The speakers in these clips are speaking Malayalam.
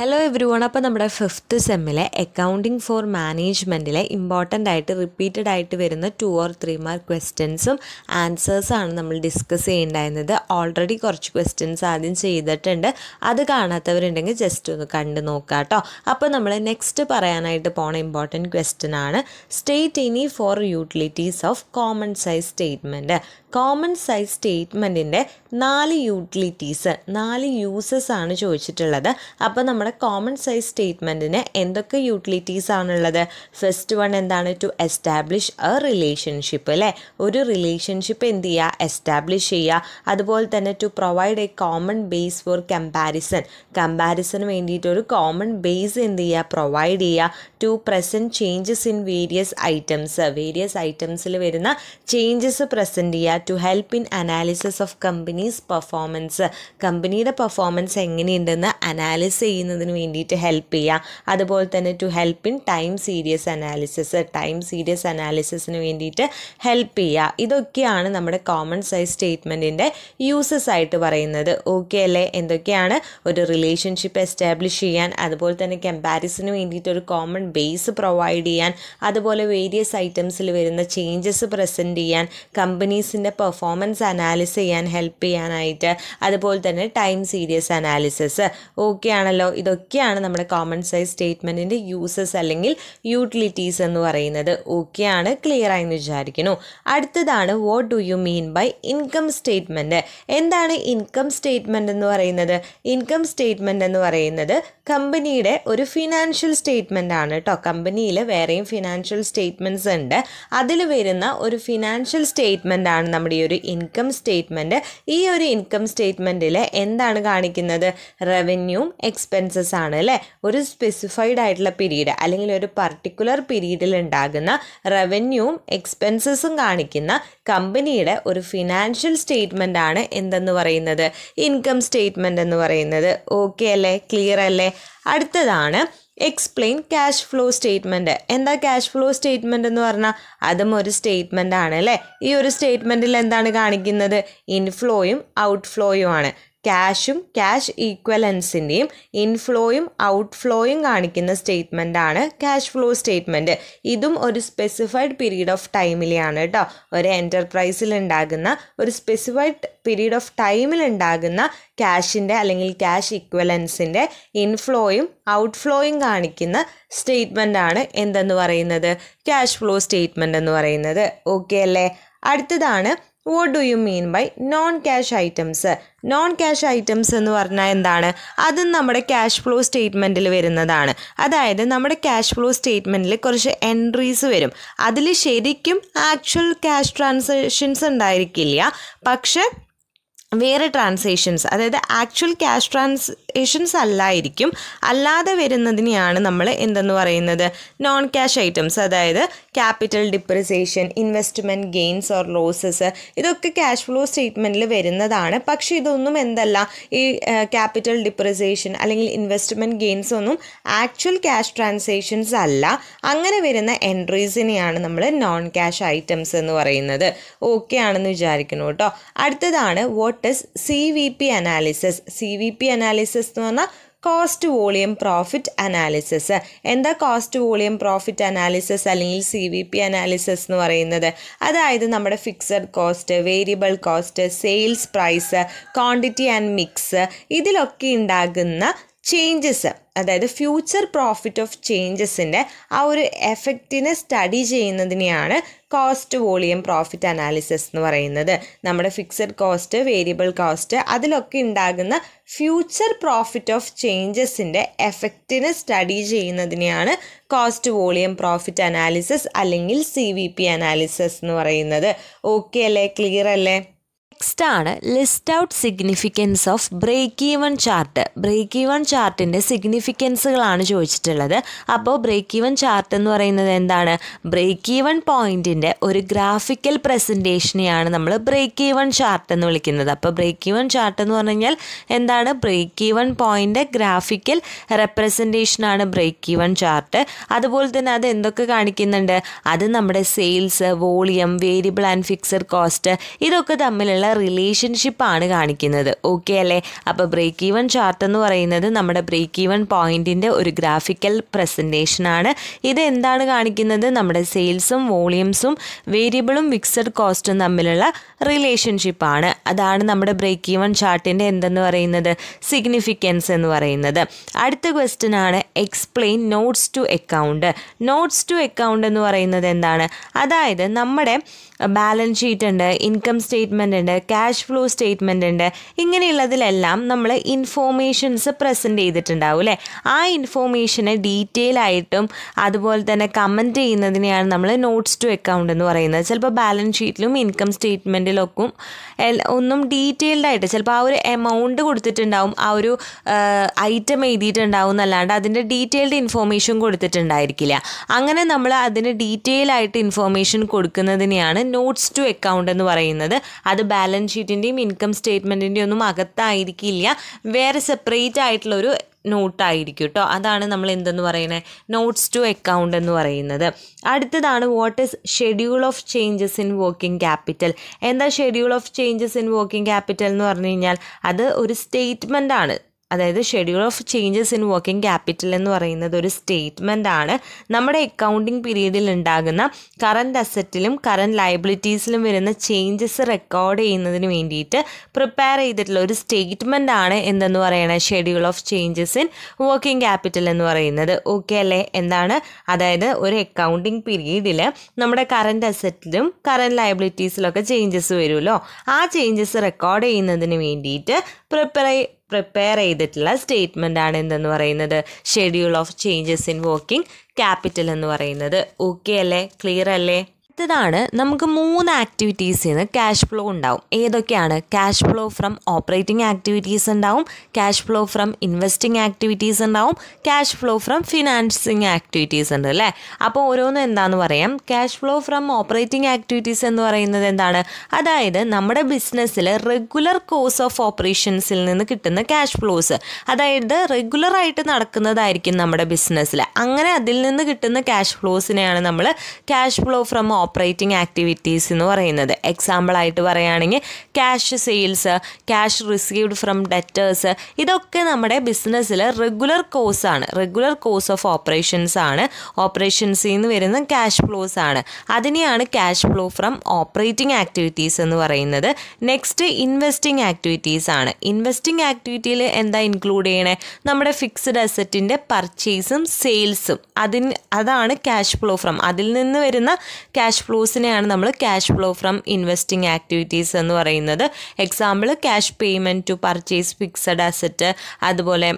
ഹലോ എവ്രി വൺ അപ്പോൾ നമ്മുടെ ഫിഫ്ത്ത് സെമ്മിലെ അക്കൗണ്ടിങ് ഫോർ മാനേജ്മെൻറ്റിലെ ഇമ്പോർട്ടൻ്റ് ആയിട്ട് റിപ്പീറ്റഡ് ആയിട്ട് വരുന്ന ടു ഓർ ത്രീ മാർക്ക് ക്വസ്റ്റ്യൻസും ആൻസേഴ്സാണ് നമ്മൾ ഡിസ്കസ് ചെയ്യേണ്ടായിരുന്നത് ഓൾറെഡി കുറച്ച് ക്വസ്റ്റ്യൻസ് ആദ്യം ചെയ്തിട്ടുണ്ട് അത് കാണാത്തവരുണ്ടെങ്കിൽ ജസ്റ്റ് ഒന്ന് കണ്ടു നോക്കുക കേട്ടോ അപ്പോൾ നമ്മൾ നെക്സ്റ്റ് പറയാനായിട്ട് പോണ ഇമ്പോർട്ടൻറ്റ് ക്വസ്റ്റ്യൻ ആണ് സ്റ്റേറ്റ് ഇനി four utilities of common size statement common size സ്റ്റേറ്റ്മെൻറ്റിൻ്റെ നാല് യൂട്ടിലിറ്റീസ് നാല് യൂസസ് ആണ് ചോദിച്ചിട്ടുള്ളത് അപ്പോൾ നമ്മുടെ കോമൺ സൈസ് സ്റ്റേറ്റ്മെൻറ്റിന് എന്തൊക്കെ യൂട്ടിലിറ്റീസ് ആണുള്ളത് ഫസ്റ്റ് വൺ എന്താണ് ടു എസ്റ്റാബ്ലിഷ് എ റിലേഷൻഷിപ്പ് അല്ലേ ഒരു റിലേഷൻഷിപ്പ് എന്ത് ചെയ്യുക എസ്റ്റാബ്ലിഷ് ചെയ്യുക അതുപോലെ തന്നെ to provide a common base for comparison കമ്പാരിസന് വേണ്ടിയിട്ട് ഒരു കോമൺ ബേസ് എന്ത് ചെയ്യുക പ്രൊവൈഡ് ചെയ്യുക to present changes in various items various ഐറ്റംസിൽ വരുന്ന ചേഞ്ചസ് പ്രസൻറ്റ് ചെയ്യുക to help in analysis of companies performance കമ്പനിയുടെ പെർഫോമൻസ് എങ്ങനെയുണ്ടെന്ന് അനാലിസ് ചെയ്യുന്നതിന് വേണ്ടിയിട്ട് ഹെൽപ്പ് ചെയ്യുക അതുപോലെ തന്നെ to help in time series analysis time series അനാലിസിസിന് വേണ്ടിയിട്ട് ഹെൽപ്പ് ചെയ്യുക ഇതൊക്കെയാണ് നമ്മുടെ കോമൺ സൈസ് സ്റ്റേറ്റ്മെൻറ്റിൻ്റെ യൂസസ് ആയിട്ട് പറയുന്നത് ഓക്കെ അല്ലേ എന്തൊക്കെയാണ് ഒരു റിലേഷൻഷിപ്പ് എസ്റ്റാബ്ലിഷ് ചെയ്യാൻ അതുപോലെ തന്നെ കമ്പാരിസിന് വേണ്ടിയിട്ട് ഒരു കോമൺ ബേസ് പ്രൊവൈഡ് ചെയ്യാൻ അതുപോലെ വേരിയസ് ഐറ്റംസിൽ വരുന്ന ചേഞ്ചസ് പ്രസൻറ്റ് ചെയ്യാൻ കമ്പനീസിൻ്റെ അവരുടെ പെർഫോമൻസ് അനാലിസ് ചെയ്യാൻ ഹെൽപ്പ് ചെയ്യാനായിട്ട് അതുപോലെ തന്നെ ടൈം സീരീസ് അനാലിസിസ് ഓക്കെ ആണല്ലോ ഇതൊക്കെയാണ് നമ്മുടെ കോമൺ സൈസ് സ്റ്റേറ്റ്മെൻറ്റിൻ്റെ യൂസസ് അല്ലെങ്കിൽ യൂട്ടിലിറ്റീസ് എന്ന് പറയുന്നത് ഓക്കെയാണ് ക്ലിയർ ആയെന്ന് വിചാരിക്കുന്നു അടുത്തതാണ് what do you mean by income statement എന്താണ് ഇൻകം സ്റ്റേറ്റ്മെൻറ്റ് എന്ന് പറയുന്നത് ഇൻകം സ്റ്റേറ്റ്മെൻറ്റ് എന്ന് പറയുന്നത് കമ്പനിയുടെ ഒരു ഫിനാൻഷ്യൽ സ്റ്റേറ്റ്മെൻ്റ് ആണ് കേട്ടോ കമ്പനിയിൽ വേറെയും ഫിനാൻഷ്യൽ സ്റ്റേറ്റ്മെൻറ്റ്സ് ഉണ്ട് അതിൽ വരുന്ന ഒരു ഫിനാൻഷ്യൽ സ്റ്റേറ്റ്മെൻ്റ് ആണ് നമ്മുടെ ഈ ഒരു ഇൻകം സ്റ്റേറ്റ്മെൻറ്റ് ഈ ഒരു ഇൻകം സ്റ്റേറ്റ്മെൻറ്റിൽ എന്താണ് കാണിക്കുന്നത് റവന്യൂ എക്സ്പെൻസസ് ആണ് അല്ലേ ഒരു സ്പെസിഫൈഡ് ആയിട്ടുള്ള പീരീഡ് അല്ലെങ്കിൽ ഒരു പർട്ടിക്കുലർ പീരീഡിൽ ഉണ്ടാകുന്ന റവന്യൂവും എക്സ്പെൻസസും കാണിക്കുന്ന കമ്പനിയുടെ ഒരു ഫിനാൻഷ്യൽ സ്റ്റേറ്റ്മെൻ്റ് ആണ് എന്തെന്ന് പറയുന്നത് ഇൻകം സ്റ്റേറ്റ്മെൻ്റ് എന്ന് പറയുന്നത് ഓക്കെ അല്ലേ ക്ലിയർ അല്ലേ അടുത്തതാണ് എക്സ്പ്ലെയിൻ ക്യാഷ് ഫ്ലോ സ്റ്റേറ്റ്മെൻറ്റ് എന്താ ക്യാഷ് ഫ്ലോ സ്റ്റേറ്റ്മെൻ്റ് എന്ന് പറഞ്ഞാൽ അതും ഒരു സ്റ്റേറ്റ്മെൻ്റ് ആണ് അല്ലേ ഈ ഒരു സ്റ്റേറ്റ്മെൻറ്റിൽ എന്താണ് കാണിക്കുന്നത് ഇൻഫ്ലോയും ഔട്ട്ഫ്ലോയും ആണ് ക്യാഷും ക്യാഷ് ഈക്വലൻസിൻ്റെയും ഇൻഫ്ലോയും ഔട്ട്ഫ്ലോയും കാണിക്കുന്ന ആണ് ക്യാഷ് ഫ്ലോ സ്റ്റേറ്റ്മെൻറ്റ് ഇതും ഒരു സ്പെസിഫൈഡ് പീരീഡ് ഓഫ് ടൈമിലെയാണ് കേട്ടോ ഒരു എൻ്റർപ്രൈസിൽ ഉണ്ടാകുന്ന ഒരു സ്പെസിഫൈഡ് പീരീഡ് ഓഫ് ടൈമിൽ ഉണ്ടാകുന്ന ക്യാഷിൻ്റെ അല്ലെങ്കിൽ ക്യാഷ് ഇക്വലൻസിൻ്റെ ഇൻഫ്ലോയും ഔട്ട്ഫ്ലോയും കാണിക്കുന്ന ആണ് എന്തെന്ന് പറയുന്നത് ക്യാഷ് ഫ്ലോ സ്റ്റേറ്റ്മെൻ്റ് എന്ന് പറയുന്നത് ഓക്കെ അല്ലേ അടുത്തതാണ് what do you mean by non cash items non cash items എന്ന് പറഞ്ഞാൽ എന്താണ് അതും നമ്മുടെ ക്യാഷ് ഫ്ലോ സ്റ്റേറ്റ്മെൻറ്റിൽ വരുന്നതാണ് അതായത് നമ്മുടെ ക്യാഷ് ഫ്ലോ സ്റ്റേറ്റ്മെൻറ്റിൽ കുറച്ച് എൻട്രീസ് വരും അതിൽ ശരിക്കും ആക്ച്വൽ ക്യാഷ് ട്രാൻസാക്ഷൻസ് ഉണ്ടായിരിക്കില്ല പക്ഷേ വേറെ ട്രാൻസേഷൻസ് അതായത് ആക്ച്വൽ ക്യാഷ് ട്രാൻസാക്ഷൻസ് അല്ലായിരിക്കും അല്ലാതെ വരുന്നതിനെയാണ് നമ്മൾ എന്തെന്ന് പറയുന്നത് നോൺ ക്യാഷ് ഐറ്റംസ് അതായത് capital depreciation investment gains or losses ഇതൊക്കെ ക്യാഷ് ഫ്ലോ സ്റ്റേറ്റ്മെൻറ്റിൽ വരുന്നതാണ് പക്ഷേ ഇതൊന്നും എന്തല്ല ഈ ക്യാപിറ്റൽ ഡിപ്രിസിയേഷൻ അല്ലെങ്കിൽ ഇൻവെസ്റ്റ്മെൻറ്റ് ഗെയിൻസ് ഒന്നും ആക്ച്വൽ ക്യാഷ് ട്രാൻസാക്ഷൻസ് അല്ല അങ്ങനെ വരുന്ന എൻട്രീസിനെയാണ് നമ്മൾ നോൺ ക്യാഷ് ഐറ്റംസ് എന്ന് പറയുന്നത് ഓക്കെ ആണെന്ന് വിചാരിക്കുന്നു കേട്ടോ അടുത്തതാണ് what is C V P analysis C V P analysis എന്ന് പറഞ്ഞാൽ കോസ്റ്റ് വോളിയം പ്രോഫിറ്റ് അനാലിസിസ് എന്താ കോസ്റ്റ് വോളിയം പ്രോഫിറ്റ് അനാലിസിസ് അല്ലെങ്കിൽ സി വി പി അനാലിസിസ് എന്ന് പറയുന്നത് അതായത് നമ്മുടെ fixed cost variable cost sales price quantity and mix ഇതിലൊക്കെ ഉണ്ടാകുന്ന ചേഞ്ചസ് അതായത് ഫ്യൂച്ചർ പ്രോഫിറ്റ് ഓഫ് ചേഞ്ചസിൻ്റെ ആ ഒരു എഫക്റ്റിനെ സ്റ്റഡി ചെയ്യുന്നതിനെയാണ് കോസ്റ്റ് വോളിയം പ്രോഫിറ്റ് അനാലിസിസ് എന്ന് പറയുന്നത് നമ്മുടെ ഫിക്സഡ് കോസ്റ്റ് വേരിയബിൾ കോസ്റ്റ് അതിലൊക്കെ ഉണ്ടാകുന്ന ഫ്യൂച്ചർ പ്രോഫിറ്റ് ഓഫ് ചേഞ്ചസിൻ്റെ എഫക്റ്റിനെ സ്റ്റഡി ചെയ്യുന്നതിനെയാണ് കോസ്റ്റ് വോളിയം പ്രോഫിറ്റ് അനാലിസിസ് അല്ലെങ്കിൽ സി വി പി അനാലിസിസ് എന്ന് പറയുന്നത് ഓക്കെ അല്ലേ ക്ലിയർ അല്ലേ നെക്സ്റ്റ് ആണ് list out significance of break even chart break even ചാർട്ടിൻ്റെ സിഗ്നിഫിക്കൻസുകളാണ് ചോദിച്ചിട്ടുള്ളത് അപ്പോൾ ബ്രേക്ക് ഈവൺ ചാർട്ട് എന്ന് പറയുന്നത് എന്താണ് ബ്രേക്ക് ഈവൺ പോയിൻറ്റിൻ്റെ ഒരു ഗ്രാഫിക്കൽ പ്രസൻറ്റേഷനെയാണ് നമ്മൾ ബ്രേക്ക് ഈവൺ ചാർട്ട് എന്ന് വിളിക്കുന്നത് അപ്പോൾ ബ്രേക്ക് ഈവൺ ചാർട്ട് എന്ന് പറഞ്ഞു കഴിഞ്ഞാൽ എന്താണ് ബ്രേക്ക് ഈവൺ പോയിൻ്റെ ഗ്രാഫിക്കൽ റെപ്രസെൻറ്റേഷനാണ് ബ്രേക്ക് ഈവൺ ചാർട്ട് അതുപോലെ തന്നെ അത് എന്തൊക്കെ കാണിക്കുന്നുണ്ട് അത് നമ്മുടെ sales volume variable and fixed cost ഇതൊക്കെ തമ്മിലുള്ള റിലേഷൻഷിപ്പാണ് കാണിക്കുന്നത് ഓക്കെ അല്ലേ അപ്പോൾ ബ്രേക്ക് ഈവൻ ചാർട്ട് എന്ന് പറയുന്നത് നമ്മുടെ ബ്രേക്ക് ഈവൻ പോയിന്റിന്റെ ഒരു ഗ്രാഫിക്കൽ ആണ് ഇത് എന്താണ് കാണിക്കുന്നത് നമ്മുടെ സെയിൽസും വോളിയംസും വേരിയബിളും ഫിക്സഡ് കോസ്റ്റും തമ്മിലുള്ള റിലേഷൻഷിപ്പ് ആണ് അതാണ് നമ്മുടെ ബ്രേക്ക് ഈവൻ ചാർട്ടിൻ്റെ എന്തെന്ന് പറയുന്നത് സിഗ്നിഫിക്കൻസ് എന്ന് പറയുന്നത് അടുത്ത ക്വസ്റ്റ്യൻ ആണ് explain notes to account notes to account എന്ന് പറയുന്നത് എന്താണ് അതായത് നമ്മുടെ ബാലൻസ് ഷീറ്റ് ഉണ്ട് ഇൻകം സ്റ്റേറ്റ്മെൻ്റ് ഉണ്ട് ക്യാഷ് ഫ്ലോ സ്റ്റേറ്റ്മെൻ്റ് ഉണ്ട് ഇങ്ങനെയുള്ളതിലെല്ലാം നമ്മൾ ഇൻഫോർമേഷൻസ് പ്രസൻറ്റ് ചെയ്തിട്ടുണ്ടാവും അല്ലേ ആ ഇൻഫോർമേഷനെ ഡീറ്റെയിൽ ആയിട്ടും അതുപോലെ തന്നെ കമൻറ്റ് ചെയ്യുന്നതിനെയാണ് നമ്മൾ നോട്ട്സ് ടു അക്കൗണ്ട് എന്ന് പറയുന്നത് ചിലപ്പോൾ ബാലൻസ് ഷീറ്റിലും ഇൻകം സ്റ്റേറ്റ്മെൻറ്റിലൊക്കും ഒന്നും ഡീറ്റെയിൽഡ് ആയിട്ട് ചിലപ്പോൾ ആ ഒരു എമൗണ്ട് കൊടുത്തിട്ടുണ്ടാവും ആ ഒരു ഐറ്റം എഴുതിയിട്ടുണ്ടാവും എന്നല്ലാണ്ട് അതിൻ്റെ ഡീറ്റെയിൽഡ് ഇൻഫോർമേഷൻ കൊടുത്തിട്ടുണ്ടായിരിക്കില്ല അങ്ങനെ നമ്മൾ അതിന് ഡീറ്റെയിൽ ആയിട്ട് ഇൻഫോർമേഷൻ കൊടുക്കുന്നതിനെയാണ് നോട്ട്സ് ടു അക്കൗണ്ട് എന്ന് പറയുന്നത് അത് ബാലൻസ് ഷീറ്റിൻ്റെയും ഇൻകം സ്റ്റേറ്റ്മെൻറ്റിൻ്റെയും ഒന്നും അകത്തായിരിക്കില്ല വേറെ സെപ്പറേറ്റ് ആയിട്ടുള്ള ഒരു നോട്ടായിരിക്കും കേട്ടോ അതാണ് നമ്മൾ എന്തെന്ന് പറയുന്നത് നോട്ട്സ് ടു അക്കൗണ്ട് എന്ന് പറയുന്നത് അടുത്തതാണ് what is schedule of changes in working capital എന്താ schedule of changes in working capital എന്ന് പറഞ്ഞു കഴിഞ്ഞാൽ അത് ഒരു സ്റ്റേറ്റ്മെൻ്റ് ആണ് അതായത് schedule of changes in working capital എന്ന് പറയുന്നത് ഒരു സ്റ്റേറ്റ്മെൻ്റ് ആണ് നമ്മുടെ അക്കൗണ്ടിംഗ് പീരീഡിൽ ഉണ്ടാകുന്ന കറൻറ്റ് അസറ്റിലും കറൻറ്റ് ലയബിലിറ്റീസിലും വരുന്ന ചേഞ്ചസ് റെക്കോർഡ് ചെയ്യുന്നതിന് വേണ്ടിയിട്ട് പ്രിപ്പയർ ചെയ്തിട്ടുള്ള ഒരു സ്റ്റേറ്റ്മെൻ്റ് ആണ് എന്തെന്ന് പറയുന്നത് schedule of changes in working capital എന്ന് പറയുന്നത് ഓക്കെ അല്ലേ എന്താണ് അതായത് ഒരു അക്കൗണ്ടിംഗ് പീരീഡിൽ നമ്മുടെ കറൻറ്റ് അസറ്റിലും കറൻറ്റ് ലയബിലിറ്റീസിലൊക്കെ ചേഞ്ചസ് വരുമല്ലോ ആ ചേഞ്ചസ് റെക്കോർഡ് ചെയ്യുന്നതിന് വേണ്ടിയിട്ട് പ്രിപ്പയർ പ്രിപ്പയർ ചെയ്തിട്ടുള്ള സ്റ്റേറ്റ്മെൻ്റ് ആണ് എന്തെന്ന് പറയുന്നത് schedule of changes in working capital എന്ന് പറയുന്നത് ഓക്കെ അല്ലേ ക്ലിയർ അല്ലേ അടുത്തതാണ് നമുക്ക് മൂന്ന് ആക്ടിവിറ്റീസിൽ നിന്ന് ക്യാഷ് ഫ്ലോ ഉണ്ടാവും ഏതൊക്കെയാണ് cash flow from operating activities ഉണ്ടാവും cash flow from investing activities ഉണ്ടാവും cash flow from financing activities ഉണ്ട് അല്ലേ അപ്പോൾ ഓരോന്നും എന്താണെന്ന് പറയാം cash flow from operating activities എന്ന് പറയുന്നത് എന്താണ് അതായത് നമ്മുടെ ബിസിനസ്സിൽ റെഗുലർ കോഴ്സ് ഓഫ് ഓപ്പറേഷൻസിൽ നിന്ന് കിട്ടുന്ന ക്യാഷ് ഫ്ലോസ് അതായത് റെഗുലറായിട്ട് നടക്കുന്നതായിരിക്കും നമ്മുടെ ബിസിനസ്സിൽ അങ്ങനെ അതിൽ നിന്ന് കിട്ടുന്ന ക്യാഷ് ഫ്ലോസിനെയാണ് നമ്മൾ cash flow from operating activities എന്ന് പറയുന്നത് എക്സാമ്പിളായിട്ട് പറയുകയാണെങ്കിൽ cash sales cash received from debtors ഇതൊക്കെ നമ്മുടെ ബിസിനസ്സിലെ റെഗുലർ കോഴ്സ് ആണ് റെഗുലർ കോഴ്സ് ഓഫ് ഓപ്പറേഷൻസ് ആണ് ഓപ്പറേഷൻസിൽ നിന്ന് വരുന്ന ക്യാഷ് ഫ്ലോസ് ആണ് അതിനെയാണ് cash flow from operating activities എന്ന് പറയുന്നത് നെക്സ്റ്റ് ഇൻവെസ്റ്റിംഗ് ആക്ടിവിറ്റീസ് ആണ് ഇൻവെസ്റ്റിംഗ് ആക്ടിവിറ്റിയിൽ എന്താ ഇൻക്ലൂഡ് ചെയ്യണേ നമ്മുടെ ഫിക്സ്ഡ് അസറ്റിൻ്റെ പർച്ചേസും സെയിൽസും അതിന് അതാണ് ക്യാഷ് ഫ്ലോ ഫ്രം അതിൽ നിന്ന് വരുന്ന ക്യാഷ് ഫ്ലോസിനെയാണ് നമ്മൾ cash flow from investing activities എന്ന് പറയുന്നത് example cash payment to purchase fixed asset അതുപോലെ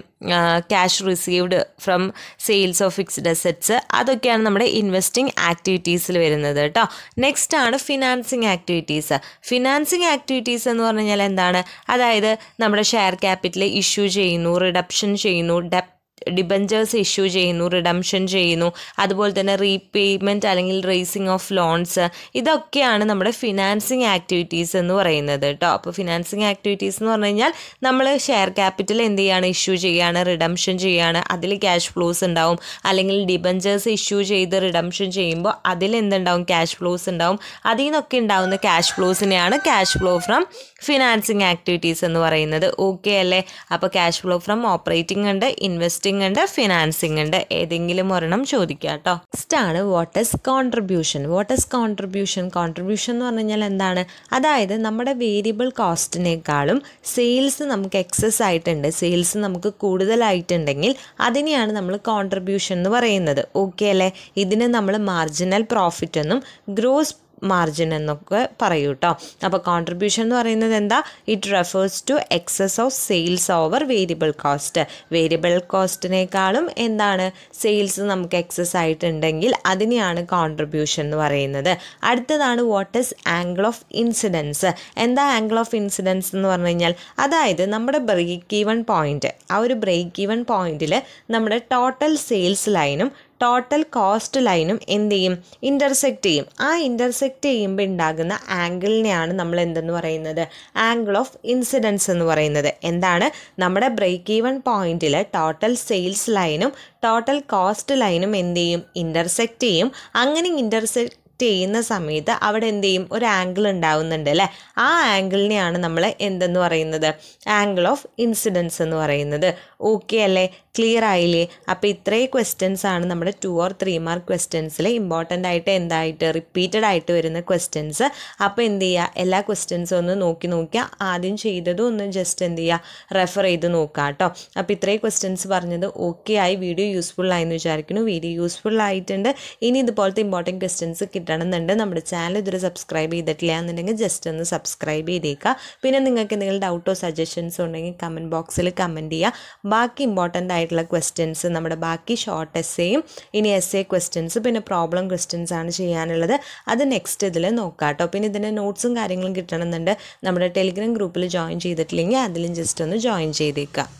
cash received from sales of fixed assets അതൊക്കെയാണ് നമ്മുടെ ഇൻവെസ്റ്റിംഗ് ആക്ടിവിറ്റീസിൽ വരുന്നത് കേട്ടോ നെക്സ്റ്റ് ആണ് ഫിനാൻസിങ് ആക്ടിവിറ്റീസ് ഫിനാൻസിങ് ആക്ടിവിറ്റീസ് എന്ന് പറഞ്ഞു കഴിഞ്ഞാൽ എന്താണ് അതായത് നമ്മുടെ ഷെയർ ക്യാപിറ്റൽ ഇഷ്യൂ ചെയ്യുന്നു റിഡപ്ഷൻ ചെയ്യുന്നു ഡെപ്റ്റ് ഡിബഞ്ചേഴ്സ് ഇഷ്യൂ ചെയ്യുന്നു റിഡംഷൻ ചെയ്യുന്നു അതുപോലെ തന്നെ റീപേയ്മെൻറ്റ് അല്ലെങ്കിൽ റേസിങ് ഓഫ് ലോൺസ് ഇതൊക്കെയാണ് നമ്മുടെ ഫിനാൻസിങ് ആക്ടിവിറ്റീസ് എന്ന് പറയുന്നത് കേട്ടോ അപ്പോൾ ഫിനാൻസിങ് ആക്ടിവിറ്റീസ് എന്ന് പറഞ്ഞു കഴിഞ്ഞാൽ നമ്മൾ ഷെയർ ക്യാപിറ്റൽ എന്ത് ചെയ്യാണ് ഇഷ്യൂ ചെയ്യുകയാണ് റിഡംഷൻ ചെയ്യുകയാണ് അതിൽ ക്യാഷ് ഫ്ലോസ് ഉണ്ടാവും അല്ലെങ്കിൽ ഡിബഞ്ചേഴ്സ് ഇഷ്യൂ ചെയ്ത് റിഡംഷൻ ചെയ്യുമ്പോൾ അതിൽ എന്തുണ്ടാവും ക്യാഷ് ഫ്ലോസ് ഉണ്ടാവും അതിൽ നിന്നൊക്കെ ഉണ്ടാവുന്ന ക്യാഷ് ഫ്ലോസിനെയാണ് cash flow from financing activities എന്ന് പറയുന്നത് ഓക്കെ അല്ലേ അപ്പോൾ ക്യാഷ് ഫ്ലോ ഫ്രം ഓപ്പറേറ്റിംഗ് ഉണ്ട് ഇൻവെസ്റ്റിംഗ് ഹെഡ്ജിങ് ഉണ്ട് ഫിനാൻസിങ് ഉണ്ട് ഏതെങ്കിലും ഒരെണ്ണം ചോദിക്കുക കേട്ടോ നെക്സ്റ്റ് ആണ് what is contribution what is contribution contribution എന്ന് പറഞ്ഞു കഴിഞ്ഞാൽ എന്താണ് അതായത് നമ്മുടെ വേരിയബിൾ കോസ്റ്റിനേക്കാളും സെയിൽസ് നമുക്ക് എക്സസ് ആയിട്ടുണ്ട് സെയിൽസ് നമുക്ക് കൂടുതലായിട്ടുണ്ടെങ്കിൽ അതിനെയാണ് നമ്മൾ കോൺട്രിബ്യൂഷൻ എന്ന് പറയുന്നത് ഓക്കെ അല്ലേ ഇതിന് നമ്മൾ മാർജിനൽ പ്രോഫിറ്റ് എന്നും ഗ്രോസ് മാർജിൻ എന്നൊക്കെ പറയൂ കേട്ടോ അപ്പോൾ കോൺട്രിബ്യൂഷൻ എന്ന് പറയുന്നത് എന്താ it refers to excess of sales over variable cost variable കോസ്റ്റിനേക്കാളും എന്താണ് സെയിൽസ് നമുക്ക് എക്സസ് ആയിട്ടുണ്ടെങ്കിൽ അതിനെയാണ് കോൺട്രിബ്യൂഷൻ എന്ന് പറയുന്നത് അടുത്തതാണ് what is angle of incidence എന്താ ആംഗിൾ ഓഫ് ഇൻസിഡൻസ് എന്ന് പറഞ്ഞു കഴിഞ്ഞാൽ അതായത് നമ്മുടെ ബ്രേക്ക് ഈവൺ പോയിൻ്റ് ആ ഒരു ബ്രേക്ക് ഈവൺ പോയിന്റിൽ നമ്മുടെ ടോട്ടൽ സെയിൽസ് ലൈനും ടോട്ടൽ കോസ്റ്റ് ലൈനും എന്ത് ചെയ്യും ഇൻ്റർസെക്റ്റ് ചെയ്യും ആ ഇൻ്റർസെക്റ്റ് ചെയ്യുമ്പോൾ ഉണ്ടാകുന്ന ആംഗിളിനെയാണ് നമ്മൾ എന്തെന്ന് പറയുന്നത് ആംഗിൾ ഓഫ് ഇൻസിഡൻസ് എന്ന് പറയുന്നത് എന്താണ് നമ്മുടെ ബ്രേക്ക് ഈവൺ പോയിന്റിൽ ടോട്ടൽ സെയിൽസ് ലൈനും ടോട്ടൽ കോസ്റ്റ് ലൈനും എന്ത് ചെയ്യും ഇൻ്റർസെക്റ്റ് ചെയ്യും അങ്ങനെ ഇൻ്റർസെക്റ്റ് റൊട്ടേറ്റ് ചെയ്യുന്ന സമയത്ത് അവിടെ എന്ത് ചെയ്യും ഒരു ആംഗിൾ ഉണ്ടാവുന്നുണ്ട് അല്ലേ ആ ആംഗിളിനെയാണ് നമ്മൾ എന്തെന്ന് പറയുന്നത് ആംഗിൾ ഓഫ് ഇൻസിഡൻസ് എന്ന് പറയുന്നത് ഓക്കെ അല്ലേ ക്ലിയർ ആയില്ലേ അപ്പോൾ ഇത്രയും ക്വസ്റ്റ്യൻസ് ആണ് നമ്മുടെ ടു ഓർ ത്രീ മാർക്ക് ക്വസ്റ്റ്യൻസിൽ ഇമ്പോർട്ടൻ്റ് ആയിട്ട് എന്തായിട്ട് റിപ്പീറ്റഡ് ആയിട്ട് വരുന്ന ക്വസ്റ്റ്യൻസ് അപ്പോൾ എന്ത് ചെയ്യുക എല്ലാ ക്വസ്റ്റ്യൻസും ഒന്ന് നോക്കി നോക്കിയാൽ ആദ്യം ചെയ്തതും ഒന്ന് ജസ്റ്റ് എന്ത് ചെയ്യുക റെഫർ ചെയ്ത് നോക്കുക കേട്ടോ അപ്പോൾ ഇത്രയും ക്വസ്റ്റ്യൻസ് പറഞ്ഞത് ഓക്കെ ആയി വീഡിയോ യൂസ്ഫുൾ ആയെന്ന് വിചാരിക്കുന്നു വീഡിയോ യൂസ്ഫുൾ ആയിട്ടുണ്ട് ഇനി ഇതുപോലത്തെ ഇമ്പോർട്ടൻറ്റ് ക്വസ്റ്റ്യൻസ് കിട്ടണം ഇഷ്ടമായിട്ടാണെന്നുണ്ട് നമ്മുടെ ചാനൽ ഇതുവരെ സബ്സ്ക്രൈബ് ചെയ്തിട്ടില്ല എന്നുണ്ടെങ്കിൽ ജസ്റ്റ് ഒന്ന് സബ്സ്ക്രൈബ് ചെയ്തേക്കുക പിന്നെ നിങ്ങൾക്ക് എന്തെങ്കിലും ഡൗട്ടോ സജഷൻസോ ഉണ്ടെങ്കിൽ കമൻറ്റ് ബോക്സിൽ കമൻറ്റ് ചെയ്യുക ബാക്കി ഇമ്പോർട്ടൻ്റ് ആയിട്ടുള്ള ക്വസ്റ്റ്യൻസ് നമ്മുടെ ബാക്കി ഷോർട്ട് എസ്സേയും ഇനി എസ്സേ ക്വസ്റ്റ്യൻസ് പിന്നെ പ്രോബ്ലം ക്വസ്റ്റ്യൻസ് ആണ് ചെയ്യാനുള്ളത് അത് നെക്സ്റ്റ് ഇതിൽ നോക്കാം കേട്ടോ പിന്നെ ഇതിൻ്റെ നോട്ട്സും കാര്യങ്ങളും കിട്ടണമെന്നുണ്ട് നമ്മുടെ ടെലിഗ്രാം ഗ്രൂപ്പിൽ ജോയിൻ ചെയ്തിട്ടില്ലെങ്കിൽ അതിലും ജസ്റ്റ് ഒന്ന് ജോയിൻ ചെയ്തേക്കാം